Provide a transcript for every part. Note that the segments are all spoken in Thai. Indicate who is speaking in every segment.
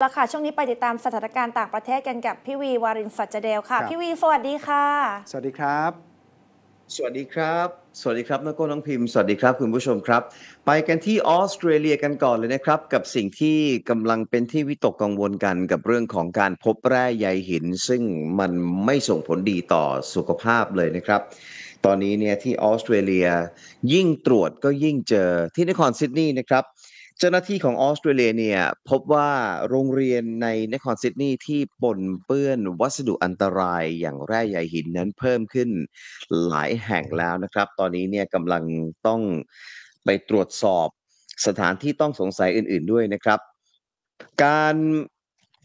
Speaker 1: แล้วค่ะช่วงนี้ไปติดตามสถานการณ์ต่างประเทศกันกับพี่วีวารินสัจเดลค่ะพี่วีสวัสดีค่ะ สวัสดีครับ สวัสดีครับ สวัสดีครับนักโก้น้องพิมพ์สวัสดีครับคุณผู้ชมครับ ไปกันที่ออสเตรเลียกันก่อนเลยนะครับ กับสิ่งที่กำลังเป็นที่วิตกกังวลกันกับเรื่องของการพบแร่ใยหินซึ่งมันไม่ส่งผลดีต่อสุขภาพเลยนะครับ ตอนนี้เนี่ยที่ออสเตรเลียยิ่งตรวจก็ยิ่งเจอที่นครซิดนีย์นะครับเจ้าหน้าที่ของออสเตรเลียเนี่ยพบว่าโรงเรียนในนครซิดนีย์ที่ปนเปื้อนวัสดุอันตรายอย่างแร่ใยหินนั้นเพิ่มขึ้นหลายแห่งแล้วนะครับตอนนี้เนี่ยกำลังต้องไปตรวจสอบสถานที่ต้องสงสัยอื่น ๆด้วยนะครับ การ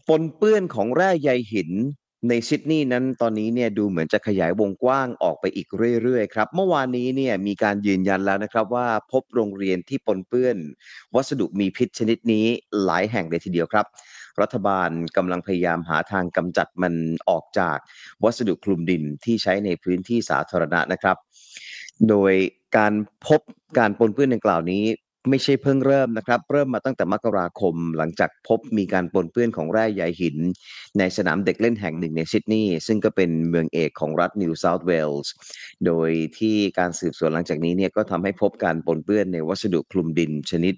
Speaker 1: ปนเปื้อนของแร่ใยหินในซิดนีย์นั้นตอนนี้เนี่ยดูเหมือนจะขยายวงกว้างออกไปอีกเรื่อยๆครับเมื่อวานนี้เนี่ยมีการยืนยันแล้วนะครับ ว่าพบโรงเรียนที่ปนเปื้อน วัสดุมีพิษชนิดนี้หลายแห่งเลยทีเดียวครับ รัฐบาลกำลังพยายามหาทางกำจัดมันออกจากวัสดุคลุมดินที่ใช้ในพื้นที่สาธารณะนะครับ โดยการพบการปนเปื้อนดังกล่าวนี้ไม่ใช่เพิ่งเริ่มนะครับเริ่มมาตั้งแต่มกราคม หลังจากพบมีการปนเปื้อนของแร่ใยหิน ในสนามเด็กเล่นแห่งหนึ่งในซิดนีย์ซึ่งก็เป็นเมืองเอกของรัฐนิวเซาท์เวลส์โดยที่การสืบสวนหลังจากนี้เนี่ยก็ทำให้พบการปนเปื้อนในวัสดุคลุมดินชนิด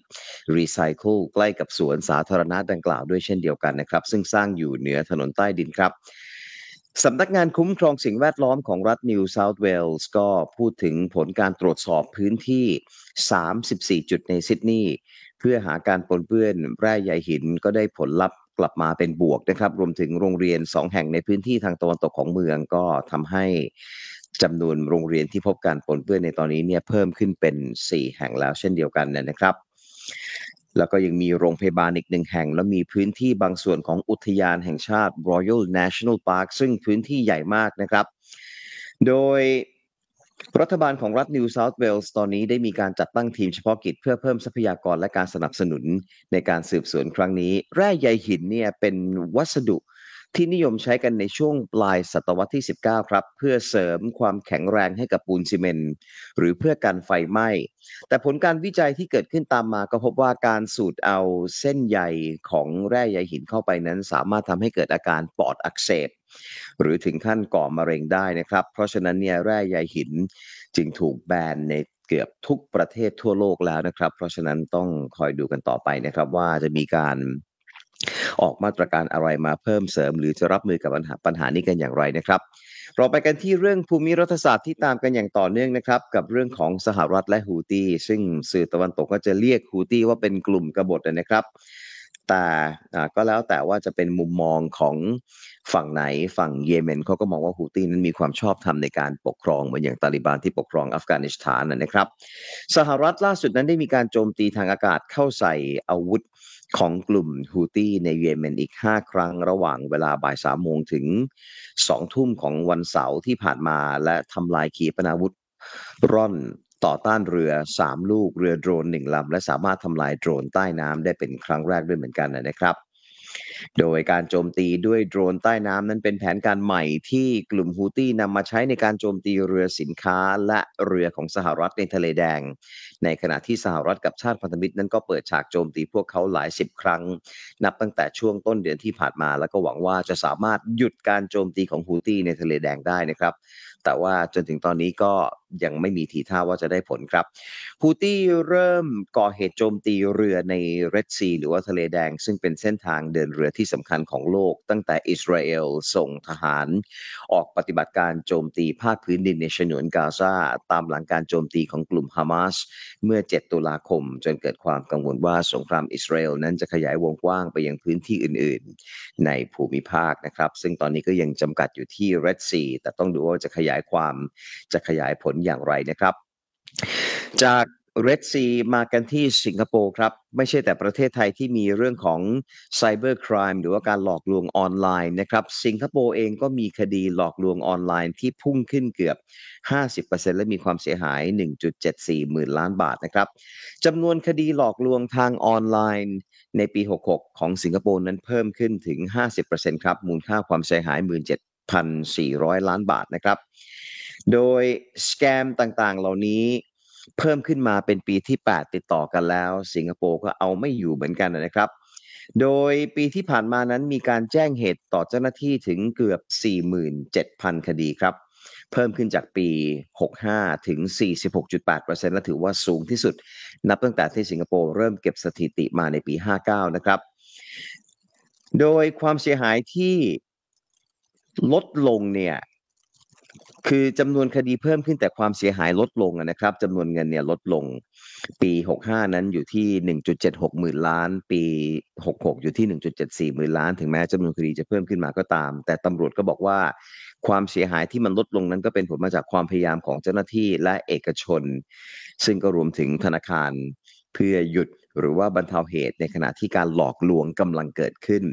Speaker 1: รีไซเคิลใกล้กับสวนสาธารณะดังกล่าวด้วยเช่นเดียวกันนะครับ ซึ่งสร้างอยู่เหนือถนนใต้ดินครับสำนักงานคุ้มครองสิ่งแวดล้อมของรัฐนิวเซาท์เวลส์ก็พูดถึงผลการตรวจสอบพื้นที่ 34 จุดในซิดนีย์เพื่อหาการปนเปื้อน แร่ใยหิน ก็ได้ผลลัพธ์กลับมาเป็นบวกนะครับ รวมถึงโรงเรียน2แห่งในพื้นที่ทางตะวันตกของเมืองก็ทำให้จำนวนโรงเรียนที่พบการปนเปื้อนในตอนนี้เนี่ยเพิ่มขึ้นเป็น 4 แห่งแล้ว เช่นเดียวกันนะครับแล้วก็ยังมีโรงพยาบาลอีกหนึ่งแห่งและมีพื้นที่บางส่วนของอุทยานแห่งชาติ Royal National Park ซึ่งพื้นที่ใหญ่มากนะครับ โดยรัฐบาลของรัฐนิวเซาท์เวลส์ตอนนี้ได้มีการจัดตั้งทีมเฉพาะกิจเพื่อเพิ่มทรัพยากรและการสนับสนุนในการสืบสวนครั้งนี้ แร่ใยหินเนี่ยเป็นวัสดุที่นิยมใช้กันในช่วงปลายศตวรรษที่ 19 ครับ เพื่อเสริมความแข็งแรงให้กับปูนซีเมนต์หรือเพื่อการไฟไหม้แต่ผลการวิจัยที่เกิดขึ้นตามมา ก็พบว่าการสูดเอาเส้นใยของแร่ใยหินเข้าไปนั้นสามารถทำให้เกิดอาการปอดอักเสบหรือถึงขั้นก่อมะเร็งได้นะครับ เพราะฉะนั้นเนี่ยแร่ใยหินจึงถูกแบนในเกือบทุกประเทศทั่วโลกแล้วนะครับ เพราะฉะนั้นต้องคอยดูกันต่อไปนะครับ ว่าจะมีการออกมาตรการอะไรมาเพิ่มเสริม หรือจะรับมือกับปัญหาปัญหานี้กันอย่างไรนะครับเราไปกันที่เรื่องภูมิรัฐศาสตร์ที่ตามกันอย่างต่อเนื่องนะครับ กับเรื่องของสหรัฐและฮูตีซึ่งสื่อตะวันตกก็จะเรียกฮูตีว่าเป็นกลุ่มกบฏนะครับแต่ก็แล้วแต่ว่าจะเป็นมุมมองของฝั่งไหนฝั่งเยเมนเขาก็มองว่าฮูตีนั้นมีความชอบธรรมในการปกครองเหมือนอย่างตาลิบานที่ปกครองอัฟกานิสถานนะครับสหรัฐล่าสุดนั้นได้มีการโจมตีทางอากาศเข้าใส่อาวุธของกลุ่มฮูตี้ในเยเมนอีก5ครั้งระหว่างเวลาบ่ายสามโมงถึงสองทุ่มของวันเสาร์ที่ผ่านมาและทำลายขีปนาวุธร่อนต่อต้านเรือ3ลูกเรือโดรน1ลำและสามารถทำลายโดรนใต้น้ำได้เป็นครั้งแรกด้วยเหมือนกันนะครับโดยการโจมตีด้วยโดรนใต้น้ำนั้นเป็นแผนการใหม่ที่กลุ่มฮูตี้นำมาใช้ในการโจมตีเรือสินค้าและเรือของสหรัฐในทะเลแดง ในขณะที่สหรัฐกับชาติพันธมิตรนั้นก็เปิดฉากโจมตีพวกเขาหลายสิบครั้ง นับตั้งแต่ช่วงต้นเดือนที่ผ่านมา แล้วก็หวังว่าจะสามารถหยุดการโจมตีของฮูตี้ในทะเลแดงได้นะครับ แต่ว่าจนถึงตอนนี้ก็ยังไม่มีทีท่าว่าจะได้ผลครับฮูตี้เริ่มก่อเหตุโจมตีเรือในเรดซีหรือว่าทะเลแดง ซึ่งเป็นเส้นทางเดินเรือที่สำคัญของโลก ตั้งแต่อิสราเอลส่งทหาร ออกปฏิบัติการโจมตีภาคพื้นดินในฉนวนกาซาตามหลังการโจมตีของกลุ่มฮามาสเมื่อ7ตุลาคมจนเกิดความกังวลว่าสงครามอิสราเอลนั้นจะขยายวงกว้างไปยังพื้นที่อื่นๆในภูมิภาคนะครับซึ่งตอนนี้ก็ยังจำกัดอยู่ที่เรดซีแต่ต้องดูว่าจะขยายความจะขยายผลลอย่างไรนะครับจากเรดซีมากันที่สิงคโปร์ครับไม่ใช่แต่ประเทศไทยที่มีเรื่องของไซเบอร์ครามหรือว่าการหลอกลวงออนไลน์นะครับ สิงคโปร์เองก็มีคดีหลอกลวงออนไลน์ที่พุ่งขึ้นเกือบ 50%และมีความเสียหาย 1.74หมื่นล้านบาทนะครับจำนวนคดีหลอกลวงทางออนไลน์ ในปี 66 ของสิงคโปร์นั้นเพิ่มขึ้นถึง 50%ครับมูลค่าความเสียหาย 17,400 ล้านบาทนะครับโดยสแกมต่างๆเหล่านี้เพิ่มขึ้นมาเป็นปีที่ 8 ติดต่อกันแล้ว สิงคโปร์ก็เอาไม่อยู่เหมือนกันนะครับ โดยปีที่ผ่านมานั้นมีการแจ้งเหตุต่อเจ้าหน้าที่ถึงเกือบ 47,000 คดีครับ เพิ่มขึ้นจากปี 65 ถึง 46.8%และถือว่าสูงที่สุดนับตั้งแต่ที่สิงคโปร์เริ่มเก็บสถิติมาในปี 59 นะครับ โดยความเสียหายที่ลดลงเนี่ยคือจำนวนคดีเพิ่มขึ้นแต่ความเสียหายลดลงนะครับจำนวนเงินเนี่ยลดลง ปี65นั้นอยู่ที่1.76หมื่นล้าน ปี66อยู่ที่1.74หมื่นล้าน ถึงแม้จำนวนคดีจะเพิ่มขึ้นมาก็ตาม แต่ตำรวจก็บอกว่า ความเสียหายที่มันลดลงนั้น ก็เป็นผลมาจากความพยายามของเจ้าหน้าที่และเอกชน ซึ่งก็รวมถึงธนาคารเพื่อหยุดหรือว่าบรรเทาเหตุในขณะที่การหลอกลวงกำลังเกิดขึ้น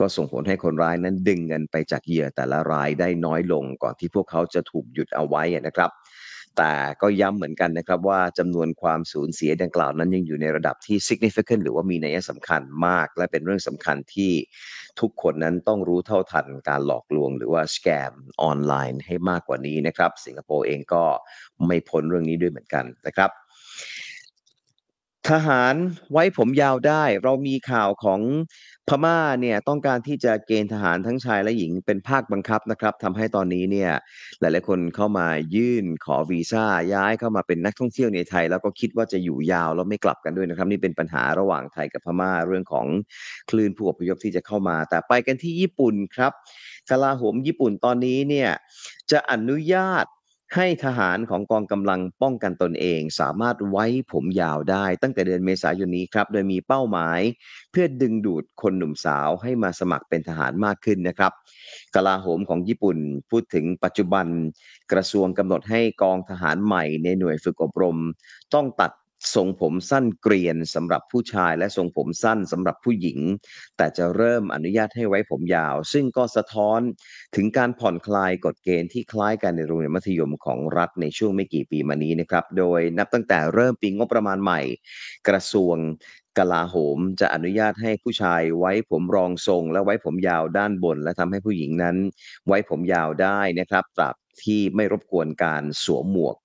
Speaker 1: ก็ส่งผลให้คนร้ายนั้นดึงเงินไปจากเหยื่อแต่ละรายได้น้อยลงก่อนที่พวกเขาจะถูกหยุดเอาไว้นะครับ แต่ก็ย้ำเหมือนกันนะครับว่าจำนวนความสูญเสียดังกล่าวนั้นยังอยู่ในระดับที่ significant หรือว่ามีนัยสำคัญมากและเป็นเรื่องสำคัญที่ ทุกคนนั้นต้องรู้เท่าทันการหลอกลวงหรือว่าสแกมออนไลน์ให้มากกว่านี้นะครับ สิงคโปร์เองก็ไม่พ้นเรื่องนี้ด้วยเหมือนกันนะครับทหารไว้ผมยาวได้เรามีข่าวของพม่าเนี่ยต้องการที่จะเกณฑ์ทหารทั้งชายและหญิงเป็นภาคบังคับนะครับทำให้ตอนนี้เนี่ยหลายๆคนเข้ามายื่นขอวีซ่า ย้ายเข้ามาเป็นนักท่องเที่ยวในไทย แล้วก็คิดว่าจะอยู่ยาวแล้วไม่กลับกันด้วยนะครับ นี่เป็นปัญหาระหว่างไทยกับพม่า เรื่องของคลื่นผู้อพยพที่จะเข้ามา แต่ไปกันที่ญี่ปุ่นครับกลาโหมญี่ปุ่นตอนนี้เนี่ยจะอนุญาตให้ทหารของกองกำลังป้องกันตนเองสามารถไว้ผมยาวได้ตั้งแต่เดือนเมษายนนี้ครับโดยมีเป้าหมาย เพื่อดึงดูดคนหนุ่มสาวให้มาสมัครเป็นทหารมากขึ้นนะครับกลาโหมของญี่ปุ่นพูดถึงปัจจุบัน กระทรวงกำหนดให้กองทหารใหม่ในหน่วยฝึกอบรมต้องตัดทรงผมสั้นเกรียนสำหรับผู้ชายและทรงผมสั้นสำหรับผู้หญิง แต่จะเริ่มอนุญาตให้ไว้ผมยาว ซึ่งก็สะท้อนถึงการผ่อนคลายกฎเกณฑ์ที่คล้ายกันในโรงเรียนมัธยมของรัฐในช่วงไม่กี่ปีมานี้นะครับโดยนับตั้งแต่เริ่มปีงบประมาณใหม่ กระทรวงกลาโหม จะอนุญาตให้ผู้ชายไว้ผมรองทรง และไว้ผมยาวด้านบน และทำให้ผู้หญิงนั้น ไว้ผมยาวได้นะครับตราบที่ไม่รบกวนการสวมหมวก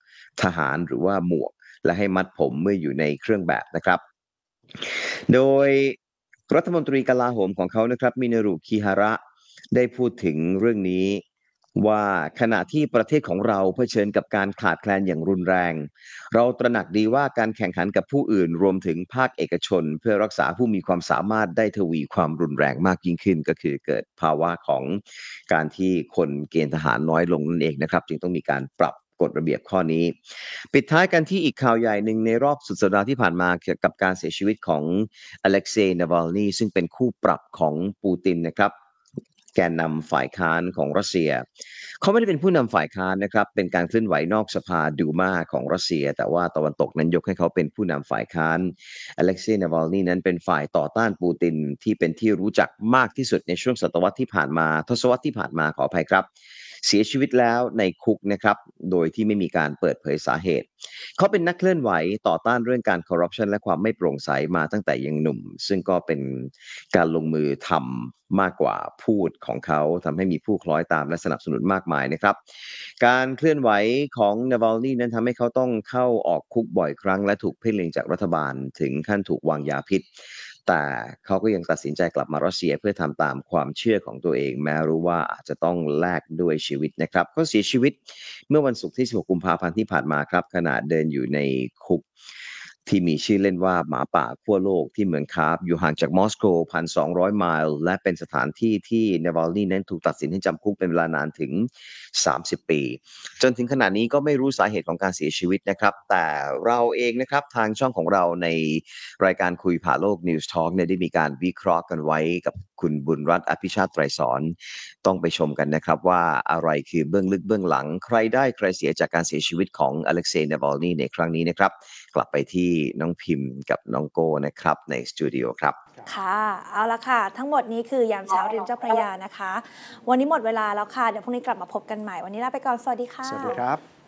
Speaker 1: ทหารหรือว่าหมวกและให้มัดผมเมื่ออยู่ในเครื่องแบบนะครับ โดยรัฐมนตรีกลาโหมของเขานะครับมินารุคิฮาระได้พูดถึงเรื่องนี้ว่าขณะที่ประเทศของเราเผชิญกับการขาดแคลนอย่างรุนแรง เราตระหนักดีว่าการแข่งขันกับผู้อื่นรวมถึงภาคเอกชน เพื่อรักษาผู้มีความสามารถได้ทวีความรุนแรงมากยิ่งขึ้น ก็คือเกิดภาวะของการที่คนเกณฑ์ทหารน้อยลงนั่นเองนะครับ จึงต้องมีการปรับกฎระเบียบข้อนี้ปิดท้ายกันที่อีกข่าวใหญ่หนึ่งในรอบสุดสัปดาห์ที่ผ่านมาเกี่ยวกับการเสียชีวิตของอเล็กเซย์นาวัลนีซึ่งเป็นคู่ปรับของปูตินนะครับ แกนนำฝ่ายค้านของรัสเซียเขาไม่ได้เป็นผู้นำฝ่ายค้านนะครับ เป็นการเคลื่อนไหวนอกสภาดูมาของรัสเซียแต่ว่าตะวันตกนั้นยกให้เขาเป็นผู้นำฝ่ายค้านอเล็กเซย์นาวอลนีนั้นเป็นฝ่ายต่อต้านปูตินที่เป็นที่รู้จักมากที่สุดในช่วงศตวรรษที่ผ่านมา ทศวรรษที่ผ่านมาขออภัยครับเสียชีวิตแล้วในคุกนะครับ โดยที่ไม่มีการเปิดเผยสาเหตุ เขาเป็นนักเคลื่อนไหวต่อต้านเรื่องการคอร์รัปชันและความไม่โปร่งใสมาตั้งแต่ยังหนุ่ม ซึ่งก็เป็นการลงมือทำมากกว่าพูดของเขาทำให้มีผู้คล้อยตามและสนับสนุนมากมายนะครับ การเคลื่อนไหวของนาวาลนี่นั้นทำให้เขาต้องเข้าออกคุกบ่อยครั้งและถูกเพ่งเล็งจากรัฐบาล ถึงขั้นถูกวางยาพิษแต่เขาก็ยังตัดสินใจกลับมารัสเซียเพื่อทำตามความเชื่อของตัวเอง แม้รู้ว่าอาจจะต้องแลกด้วยชีวิตนะครับเขาเสียชีวิต เมื่อวันศุกร์ที่ 16 กุมภาพันธ์ที่ผ่านมาครับขณะเดินอยู่ในคุกที่มีชื่อเล่นว่าหมาป่าขั้วโลกที่เหมือนคาร์อยู่ห่างจากมอสโก1,200ไมล์และเป็นสถานที่ที่นวาลลี่นั้นถูกตัดสินให้จำคุกเป็นเวลานานถึง 30 ปี จนถึงขณะนี้ก็ไม่รู้สาเหตุของการเสียชีวิตนะครับ แต่เราเองนะครับทางช่องของเราในรายการคุยผ่าโลก News Talk เนี่ยได้มีการวิเคราะห์กันไว้กับคุณบุญรัตน์อภิชาติไตรสอนต้องไปชมกันนะครับ ว่าอะไรคือเบื้องลึกเบื้องหลังใครได้ใครเสียจากการเสียชีวิตของอเล็กเซย์นวาลลี่ในครั้งนี้นะครับกลับไปที่น้องพิมพ์กับน้องโก้นะครับ ในสตูดิโอครับ ค่ะ เอาละค่ะ ทั้งหมดนี้คือยามเช้าริมเจ้าพระยานะคะ วันนี้หมดเวลาแล้วค่ะ เดี๋ยวพรุ่งนี้กลับมาพบกันใหม่ วันนี้ลาไปก่อน สวัสดีค่ะ สวัสดีครับ